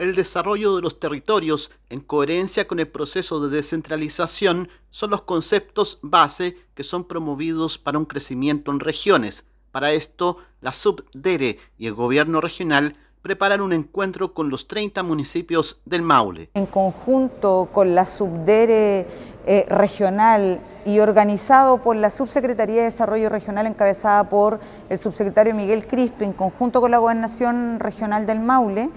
El desarrollo de los territorios, en coherencia con el proceso de descentralización, son los conceptos base que son promovidos para un crecimiento en regiones. Para esto, la subdere y el gobierno regional preparan un encuentro con los 30 municipios del Maule. En conjunto con la subdere eh, regional y organizado por la Subsecretaría de Desarrollo Regional encabezada por el subsecretario Miguel Crispe en conjunto con la Gobernación Regional del Maule,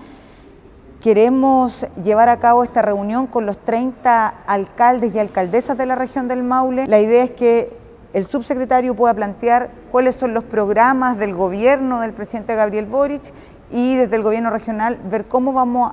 Queremos llevar a cabo esta reunión con los 30 alcaldes y alcaldesas de la región del Maule. La idea es que el subsecretario pueda plantear cuáles son los programas del gobierno del presidente Gabriel Boric y desde el gobierno regional ver cómo vamos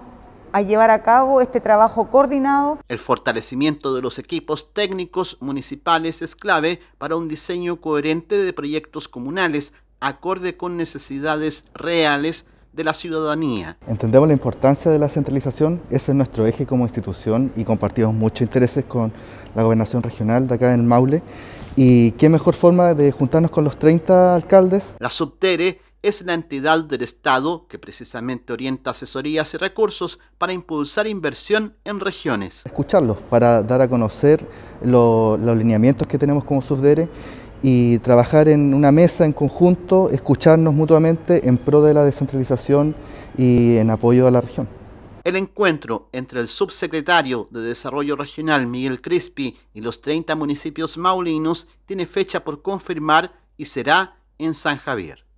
a llevar a cabo este trabajo coordinado. El fortalecimiento de los equipos técnicos municipales es clave para un diseño coherente de proyectos comunales acorde con necesidades reales de la ciudadanía. Entendemos la importancia de la centralización, ese es nuestro eje como institución y compartimos muchos intereses con la gobernación regional de acá en Maule. ¿Y qué mejor forma de juntarnos con los 30 alcaldes? La Subdere es la entidad del Estado que precisamente orienta asesorías y recursos para impulsar inversión en regiones. Escucharlos para dar a conocer los lineamientos que tenemos como subdere y trabajar en una mesa en conjunto, escucharnos mutuamente en pro de la descentralización y en apoyo a la región. El encuentro entre el subsecretario de Desarrollo Regional Miguel Crispi y los 30 municipios maulinos tiene fecha por confirmar y será en San Javier.